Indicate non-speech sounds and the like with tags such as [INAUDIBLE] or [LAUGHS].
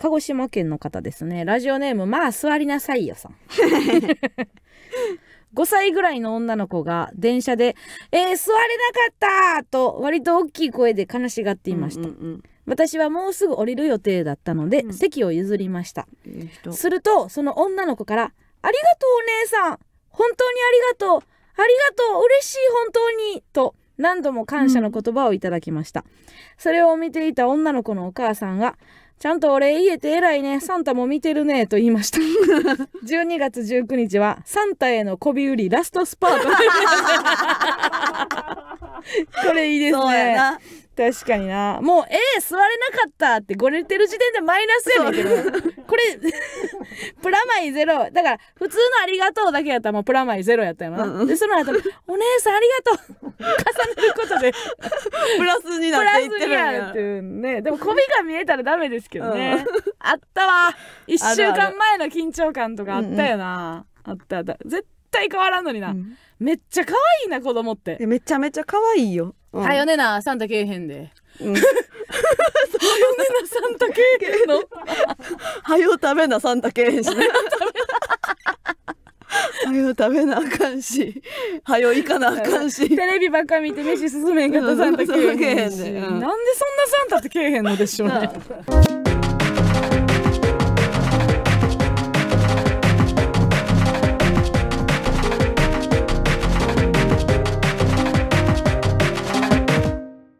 鹿児島県の方ですね。ラジオネーム、まあ座りなさいよさん。5 [LAUGHS] 歳ぐらいの女の子が電車で、えー、座れなかったと割と大きい声で悲しがっていました。うんうんうん私はもうすぐ降りる予定だったので、うん、席を譲りました、えー、するとその女の子から「ありがとうお姉さん本当にありがとうありがとう嬉しい本当に」と何度も感謝の言葉をいただきました、うん、それを見ていた女の子のお母さんがちゃんと俺家言えて偉いね。サンタも見てるね。と言いました。12 [LAUGHS] 月19日は、サンタへの媚び売りラストスパート。[LAUGHS] これいいですね。確かにな。もう、ええー、座れなかったって、ごれてる時点でマイナスやねんけど。これ、プラマイゼロ。だから、普通のありがとうだけやったらもうプラマイゼロやったよな。うん、で、その後、お姉さんありがとう。重でプラスになっていってるやんっていうねでも媚びが見えたらダメですけどね、うん、あったわ一週間前の緊張感とかあったよな、うんうん、あったあった絶対変わらんのにな、うん、めっちゃ可愛いな子供ってめちゃめちゃ可愛いよ、うん、はよねなサンタけえへんでうん、は [LAUGHS] よねなサンタけえへんの [LAUGHS] はよ食べなサンタけえへんしねはよ食べなあかんしはよ [LAUGHS] 行かなあかんしテレビばっか見て飯進めんかったサンタけへんし、うん、なんでそんなサンタってけえへんのでしょうね [LAUGHS]